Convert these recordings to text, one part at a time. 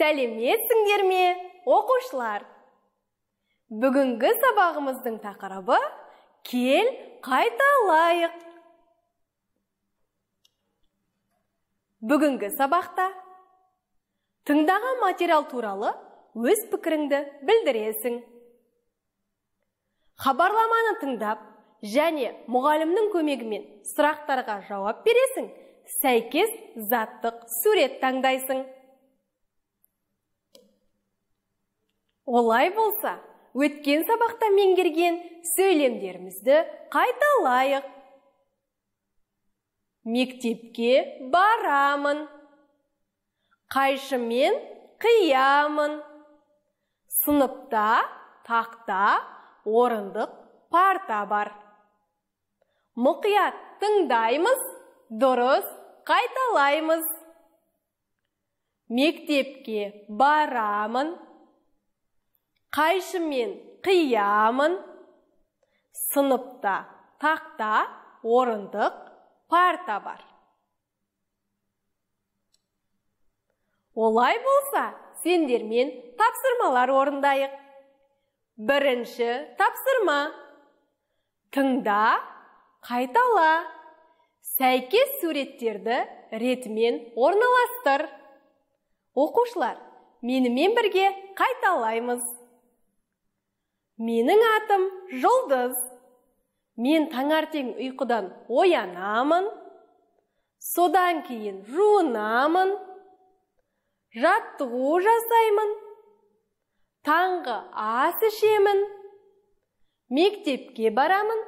сәлеметсіңдер ме оқушылар бүгінгі сабағымыздың тақырыбы кел қайталайық бүгінгі сабақта тыңдаған материал туралы өз пікіріңді білдіресің хабарламаны тыңдап және мұғалімнің көмегімен сұрақтарға жауап бересің сәйкес заттық сурет таңдайсың олай болса өткен сабақта меңгерген сөйлемдерімізді қайталайық мектепке барамын қайшымен қиямын сыныпта тақта орындық парта бар мұқият тыңдаймыз дұрыс қайталаймыз мектепке барамын қайшымен қиямын сыныпта тақта орындық парта бар олай болса сендермен тапсырмалар орындайық бірінші тапсырма тыңда қайтала сәйкес суреттерді ретімен орналастыр оқушылар менімен бірге қайталаймыз менің атым жұлдыз мен таңертең ұйқыдан оянамын содан кейін жуынамын жаттығу жасаймын таңғы ас ішемін мектепке барамын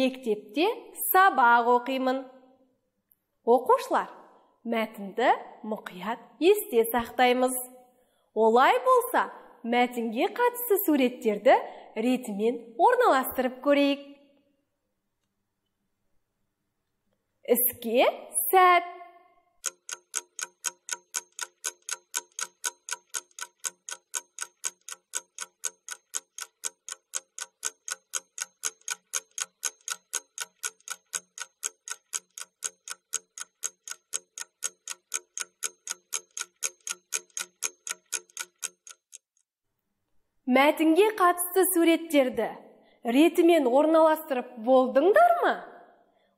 мектепте сабақ оқимын оқушылар мәтінді мұқият есте сақтаймыз олай болса мәтінге қатысты суреттерді ретімен орналастырып көрейік. Іске сәт! мәтінге қатысты суреттерді ретімен орналастырып болдыңдар ма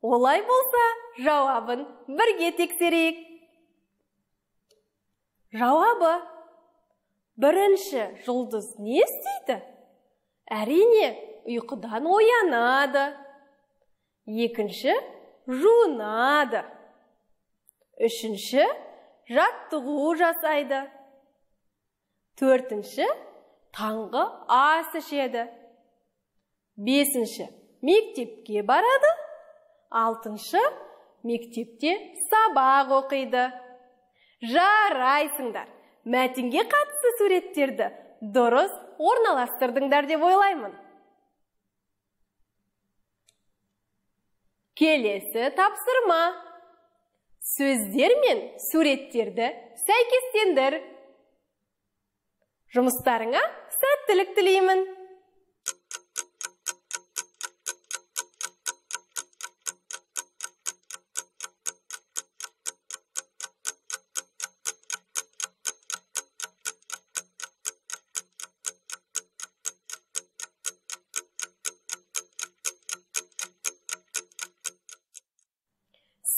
олай болса жауабын бірге тексерейік жауабы бірінші жұлдыз не істейді әрине ұйқыдан оянады екінші жуынады үшінші жаттығу жасайды төртінші таңғы ас ішеді бесінші мектепке барады алтыншы мектепте сабақ оқиды жарайсыңдар мәтінге қатысты суреттерді дұрыс орналастырдыңдар деп ойлаймын келесі тапсырма сөздер мен суреттерді сәйкестендір жұмыстарыңа сәттілік тілеймін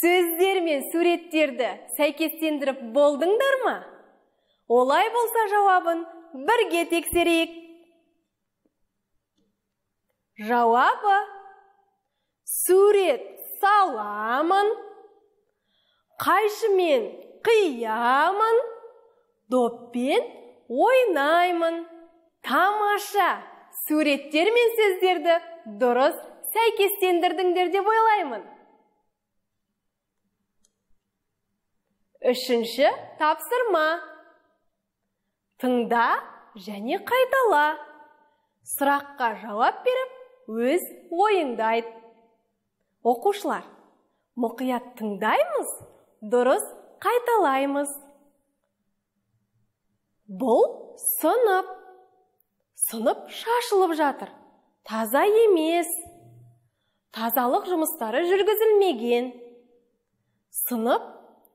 сөздер мен суреттерді сәйкестендіріп болдыңдар ма олай болса жауабын бірге тексерейік жауабы сурет саламын қайшымен қиямын доппен ойнаймын тамаша суреттер мен сөздерді дұрыс сәйкестендірдіңдер деп ойлаймын үшінші тапсырма тыңда және қайтала сұраққа жауап беріп өз ойыңды айт оқушылар мұқият тыңдаймыз дұрыс қайталаймыз бұл сынып сынып шашылып жатыр таза емес тазалық жұмыстары жүргізілмеген сынып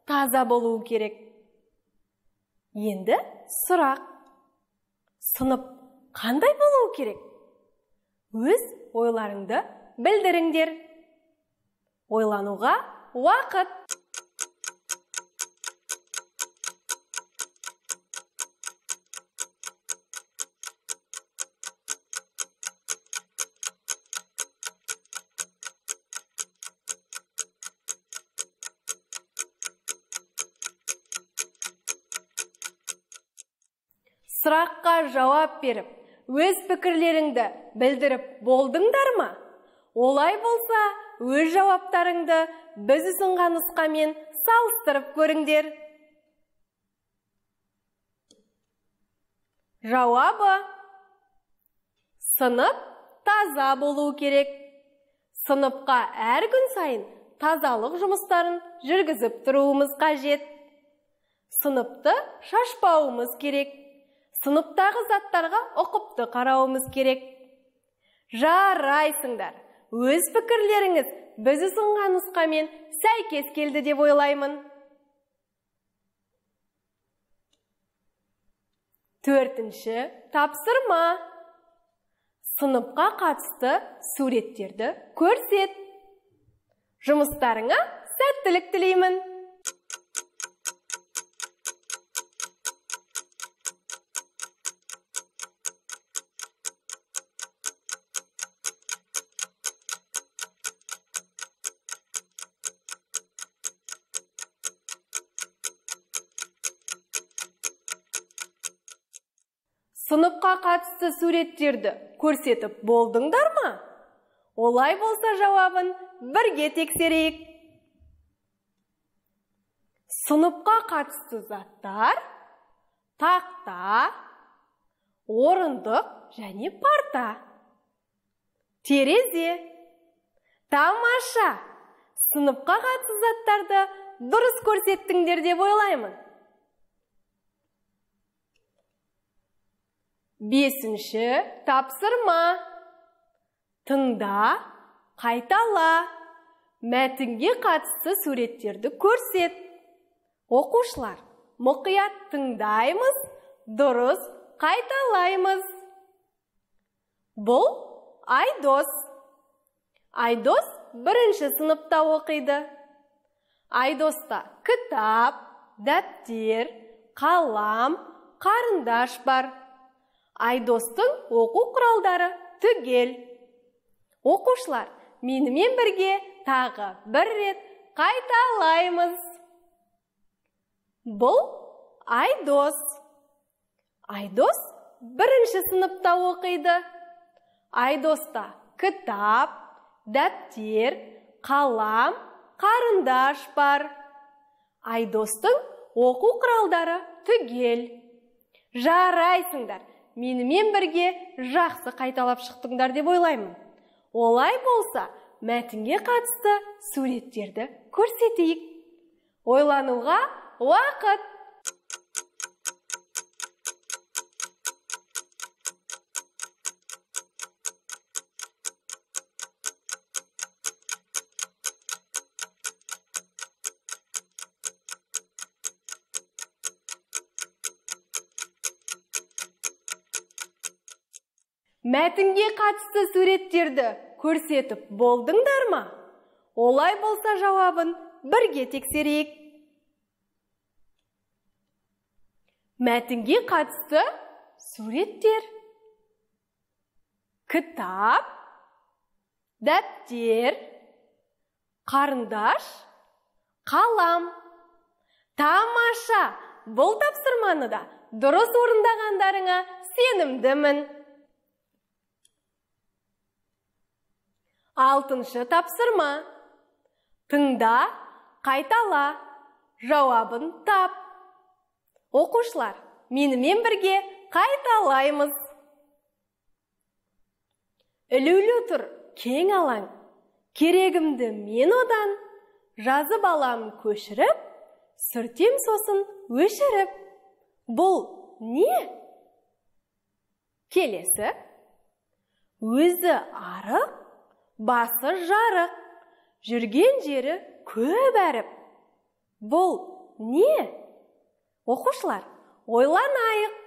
таза болуы керек енді сұрақ сынып қандай болуы керек өз ойларыңды білдіріңдер ойлануға уақыт сұраққа жауап беріп өз пікірлеріңді білдіріп болдыңдар ма олай болса өз жауаптарыңды біз ұсынған нұсқамен салыстырып көріңдер жауабы сынып таза болуы керек сыныпқа әр күн сайын тазалық жұмыстарын жүргізіп тұруымыз қажет сыныпты шашпауымыз керек сыныптағы заттарға ұқыпты қарауымыз керек жарайсыңдар өз пікірлеріңіз біз ұсынған нұсқамен сәйкес келді деп ойлаймын төртінші тапсырма сыныпқа қатысты суреттерді көрсет жұмыстарыңа сәттілік тілеймін сыныпқа қатысты суреттерді көрсетіп болдыңдар ма олай болса жауабын бірге тексерейік сыныпқа қатысты заттар тақта орындық және парта терезе тамаша сыныпқа қатысты заттарды дұрыс көрсеттіңдер деп ойлаймын бесінші тапсырма тыңда қайтала мәтінге қатысты суреттерді көрсет оқушылар мұқият тыңдаймыз дұрыс қайталаймыз бұл айдос айдос бірінші сыныпта оқиды айдоста кітап дәптер қалам қарындаш бар айдостың оқу құралдары түгел оқушылар менімен бірге тағы бір рет қайталаймыз бұл айдос айдос бірінші сыныпта оқиды айдоста кітап дәптер қалам қарындаш бар айдостың оқу құралдары түгел жарайсыңдар менімен бірге жақсы қайталап шықтыңдар деп ойлаймын олай болса мәтінге қатысты суреттерді көрсетейік ойлануға уақыт мәтінге қатысты суреттерді көрсетіп болдыңдар ма олай болса жауабын бірге тексерейік мәтінге қатысты суреттер кітап дәптер қарындаш қалам тамаша бұл тапсырманы да дұрыс орындағандарыңа сенімдімін алтыншы тапсырма тыңда қайтала жауабын тап оқушылар менімен бірге қайталаймыз ілулі тұр кең алаң керегімді мен одан жазып балам көшіріп сүртем сосын өшіріп бұл не келесі өзі арық басы жарық жүрген жері көп әріп бұл не оқушылар ойланайық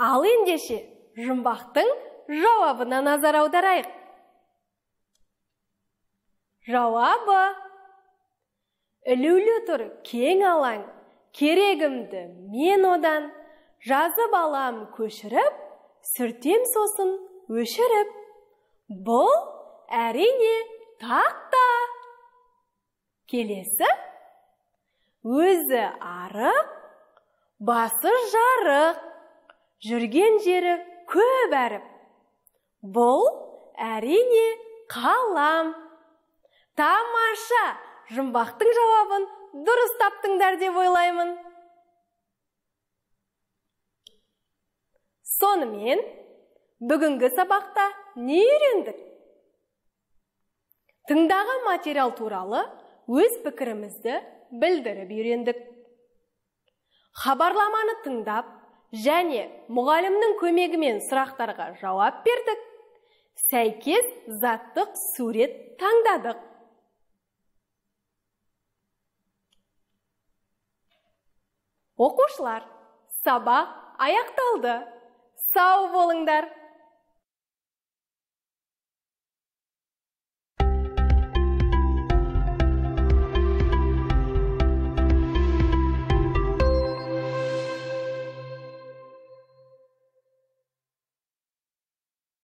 ал ендеше жұмбақтың жауабына назар аударайық жауабы ілулі тұр кең алаң керегімді мен одан жазып алам көшіріп сүртем сосын өшіріп бұл әрине тақта келесі өзі арық басы жарық жүрген жері көп әріп бұл әрине қалам тамаша жұмбақтың жауабын дұрыс таптыңдар деп ойлаймын сонымен бүгінгі сабақта не үйрендік тыңдаған материал туралы өз пікірімізді білдіріп үйрендік хабарламаны тыңдап және мұғалімнің көмегімен сұрақтарға жауап бердік сәйкес заттық сурет таңдадық оқушылар сабақ аяқталды сау болыңдар